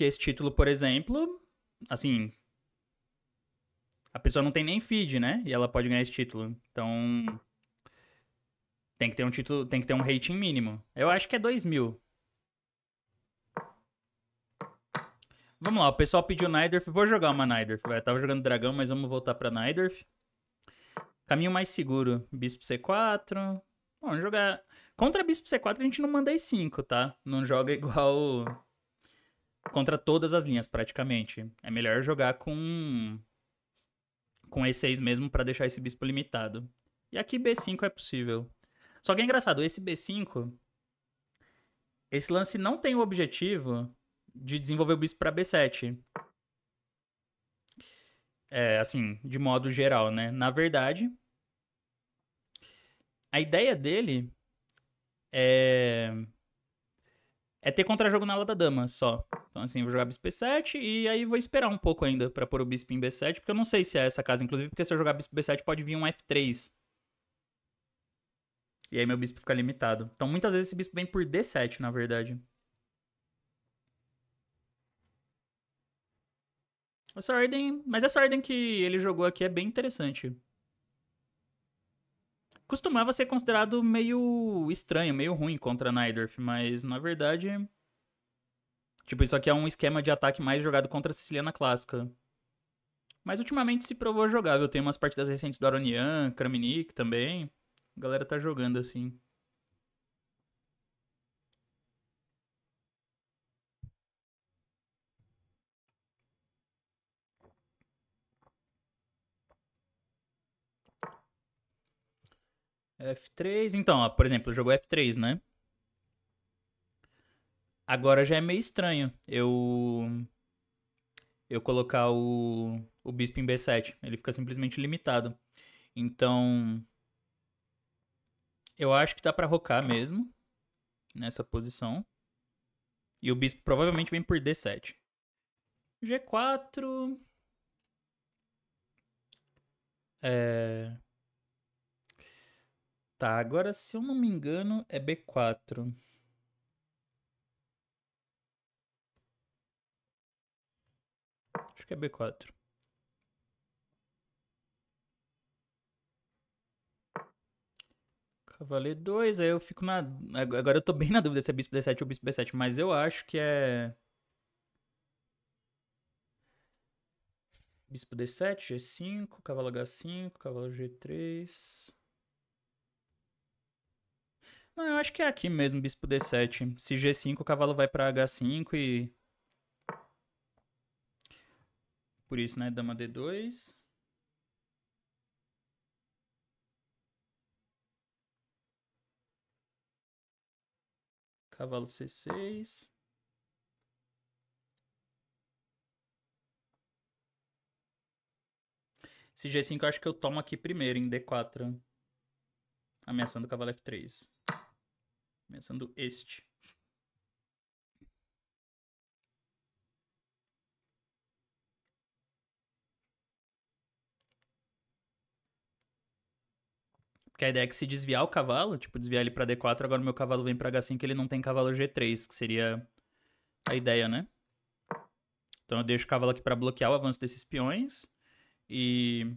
que esse título, por exemplo, assim. A pessoa não tem nem feed, né? E ela pode ganhar esse título. Então. Tem que ter um título. Tem que ter um rating mínimo. Eu acho que é 2 mil. Vamos lá, o pessoal pediu Nidorf. Vou jogar uma Nidorf. Eu tava jogando dragão, mas vamos voltar pra Nidorf. Caminho mais seguro. Bispo C4. Bom, jogar. Contra Bispo C4 a gente não manda E5, tá? Não joga igual contra todas as linhas, praticamente. É melhor jogar com com E6 mesmo para deixar esse bispo limitado. E aqui B5 é possível. Só que é engraçado, esse B5 esse lance não tem o objetivo de desenvolver o bispo para B7. É, assim, de modo geral, né? Na verdade, a ideia dele é é ter contra-jogo na ala da dama só. Então, assim, vou jogar bispo e 7 e aí vou esperar um pouco ainda para pôr o bispo em b7, porque eu não sei se é essa casa, inclusive, porque se eu jogar bispo b7 pode vir um f3. E aí meu bispo fica limitado. Então, muitas vezes esse bispo vem por d7, na verdade. Essa ordem... Mas essa ordem que ele jogou aqui é bem interessante costumava ser considerado meio estranho, meio ruim contra Naidorf, mas na verdade. Tipo, isso aqui é um esquema de ataque mais jogado contra a Siciliana clássica. Mas ultimamente se provou jogável. Tem umas partidas recentes do Aronian, Kramnik também. A galera tá jogando assim. F3. Então, ó, por exemplo, jogou F3, né? Agora já é meio estranho eu. Eu colocar o, o bispo em B7. Ele fica simplesmente limitado. Então. Eu acho que dá pra rocar mesmo. Nessa posição. E o bispo provavelmente vem por D7. G4. É. Tá, agora se eu não me engano é B4. Acho que é B4. Cavaleiro 2, aí eu fico na. Agora eu tô bem na dúvida se é bispo D7 ou bispo B7, mas eu acho que é. Bispo D7, G5, cavalo H5, cavalo G3. Não, eu acho que é aqui mesmo, bispo D7. Se G5, o cavalo vai pra H5 e... Por isso, né? Dama D2. Cavalo C6. Esse G5 eu acho que eu tomo aqui primeiro, em D4. Ameaçando o cavalo F3. Começando este. Porque a ideia é que se desviar o cavalo, tipo, desviar ele pra D4, agora meu cavalo vem pra H5 ele não tem cavalo G3, que seria a ideia, né? Então eu deixo o cavalo aqui para bloquear o avanço desses peões. E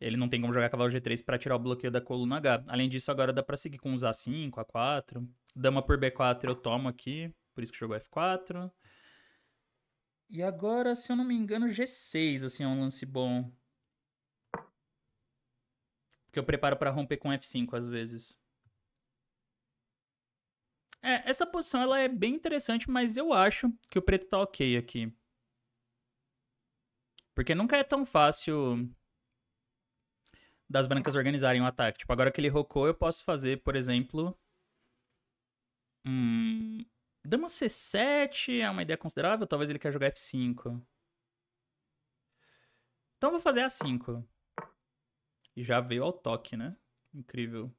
ele não tem como jogar cavalo G3 para tirar o bloqueio da coluna H. Além disso, agora dá para seguir com os A5, A4. Dama por B4 eu tomo aqui, por isso que jogou F4. E agora, se eu não me engano, G6, assim, é um lance bom. Porque eu preparo para romper com F5 às vezes. É, essa posição ela é bem interessante, mas eu acho que o preto tá ok aqui. Porque nunca é tão fácil das brancas organizarem o um ataque. Tipo, agora que ele rocou, eu posso fazer, por exemplo. Hum, dama C7 é uma ideia considerável. Talvez ele quer jogar F5. Então eu vou fazer A5. E já veio ao toque, né? Incrível.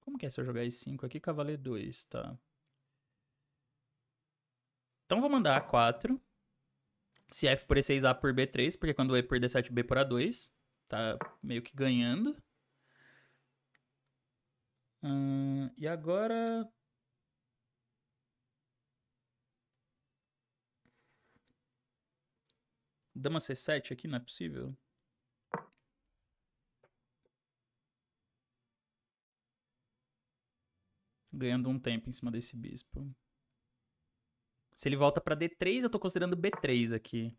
Como que é se eu jogar E5 aqui? Cavaleiro 2, tá. Então vou mandar A4. Se F por E6, A por B3, porque quando E por D7, B por A2 tá meio que ganhando. Hum, e agora. Dama C7 aqui, não é possível? Ganhando um tempo em cima desse bispo. Se ele volta para D3, eu tô considerando B3 aqui.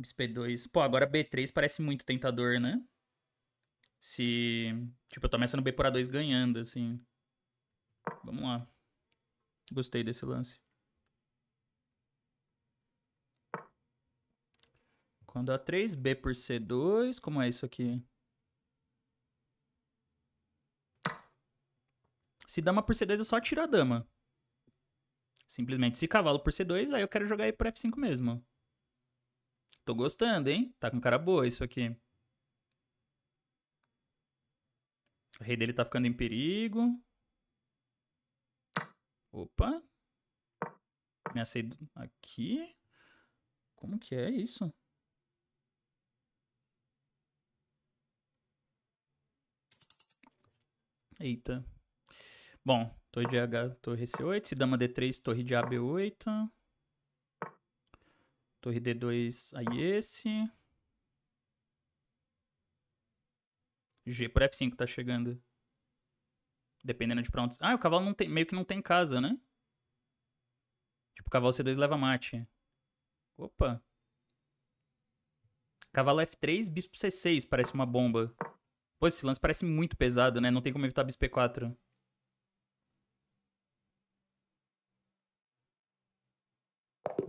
XP2. Pô, agora B3 parece muito tentador, né? Se. Tipo, eu tô ameaçando B por A2 ganhando, assim. Vamos lá. Gostei desse lance. Quando A3, B por C2. Como é isso aqui? Se dama por C2, eu só tiro a dama. Simplesmente. Se cavalo por C2, aí eu quero jogar aí por F5 mesmo. Tô gostando, hein? Tá com cara boa isso aqui. O rei dele tá ficando em perigo. Opa. Me aceito aqui. Como que é isso? Eita. Bom, torre de H, torre C8. Se dama D3, torre de A, B8. Torre D2 aí esse. G por F5 tá chegando. Dependendo de prontos. Ah, o cavalo não tem, meio que não tem casa, né? Tipo, cavalo C2 leva mate. Opa. Cavalo F3, bispo C6, parece uma bomba. Pô, esse lance parece muito pesado, né? Não tem como evitar bispo p 4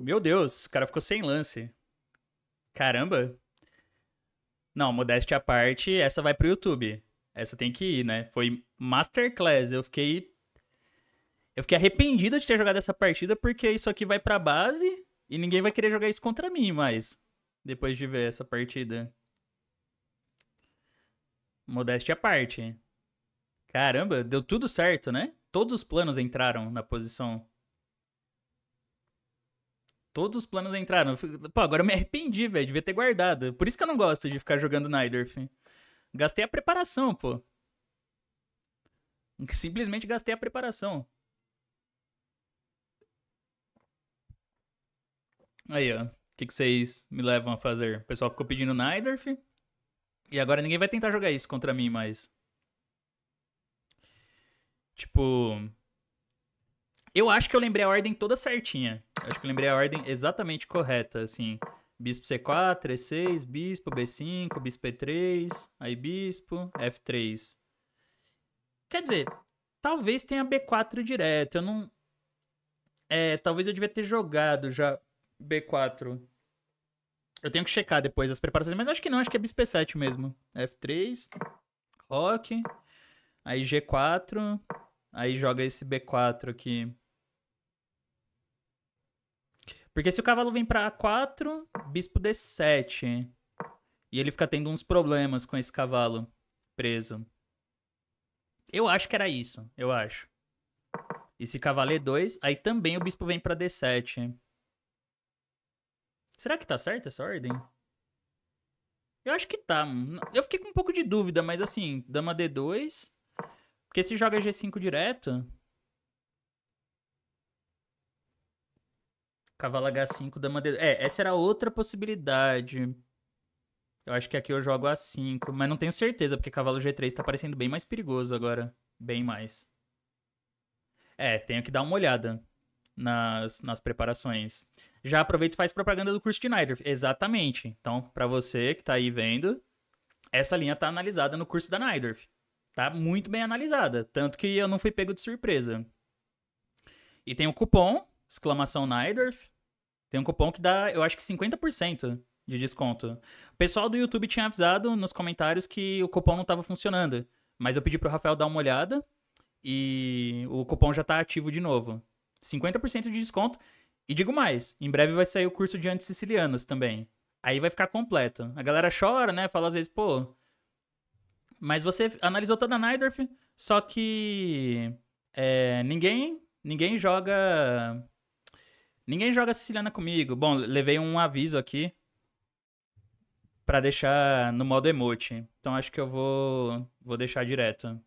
meu Deus, o cara ficou sem lance. Caramba. Não, modéstia à parte, essa vai pro YouTube. Essa tem que ir, né? Foi masterclass. Eu fiquei eu fiquei arrependido de ter jogado essa partida porque isso aqui vai pra base e ninguém vai querer jogar isso contra mim mais. Depois de ver essa partida. Modéstia à parte. Caramba, deu tudo certo, né? Todos os planos entraram na posição Todos os planos entraram. Pô, agora eu me arrependi, velho. Devia ter guardado. Por isso que eu não gosto de ficar jogando Nidorf. Assim. Gastei a preparação, pô. Simplesmente gastei a preparação. Aí, ó. O que, vocês me levam a fazer? O pessoal ficou pedindo Nidorf. E agora ninguém vai tentar jogar isso contra mim mais. Tipo. Eu acho que eu lembrei a ordem toda certinha. Eu acho que eu lembrei a ordem exatamente correta, assim. Bispo C4, E6, bispo, B5, bispo E3, aí bispo, F3. Quer dizer, talvez tenha B4 direto. Eu não. É, talvez eu devia ter jogado já B4. Eu tenho que checar depois as preparações, mas acho que não, acho que é bispo E7 mesmo. F3, rock, aí G4, aí joga esse B4 aqui. Porque se o cavalo vem pra A4, bispo D7. E ele fica tendo uns problemas com esse cavalo preso. Eu acho que era isso, eu acho. É e se cavalo E2, aí também o bispo vem pra D7. Será que tá certa essa ordem? Eu acho que tá. Eu fiquei com um pouco de dúvida, mas assim, dama D2. Porque se joga G5 direto, Cavalo H5, dama d É, essa era outra possibilidade. Eu acho que aqui eu jogo A5, mas não tenho certeza, porque cavalo G3 tá parecendo bem mais perigoso agora. Bem mais. É, tenho que dar uma olhada nas, nas preparações. Já aproveito e faz propaganda do curso de Nidorf. Exatamente. Então, para você que tá aí vendo, essa linha tá analisada no curso da Nidorf. Tá muito bem analisada, tanto que eu não fui pego de surpresa. E tem o cupom exclamação Naidorf, tem um cupom que dá, eu acho que 50% de desconto. O pessoal do YouTube tinha avisado nos comentários que o cupom não estava funcionando, mas eu pedi pro Rafael dar uma olhada e o cupom já tá ativo de novo. 50% de desconto. E digo mais, em breve vai sair o curso de antissicilianos também. Aí vai ficar completo. A galera chora, né? Fala às vezes, pô. Mas você analisou toda a Nidorf, só que é, ninguém, ninguém joga Ninguém joga siciliana comigo. Bom, levei um aviso aqui para deixar no modo emote. Então acho que eu vou vou deixar direto.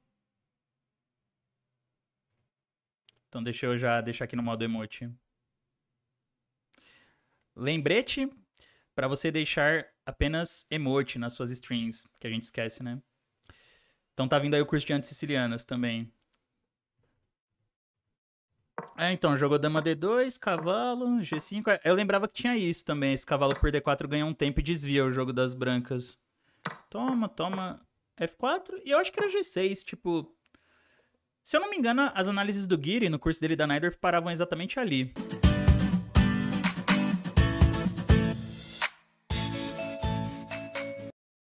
Então deixa eu já deixar aqui no modo emote. Lembrete para você deixar apenas emote nas suas strings, que a gente esquece, né? Então tá vindo aí o curso de anti-sicilianas também. É, então, jogou dama D2, cavalo, G5. É, eu lembrava que tinha isso também. Esse cavalo por D4 ganha um tempo e desvia o jogo das brancas. Toma, toma. F4. E eu acho que era G6, tipo... Se eu não me engano, as análises do Guiri no curso dele da Nidorf paravam exatamente ali.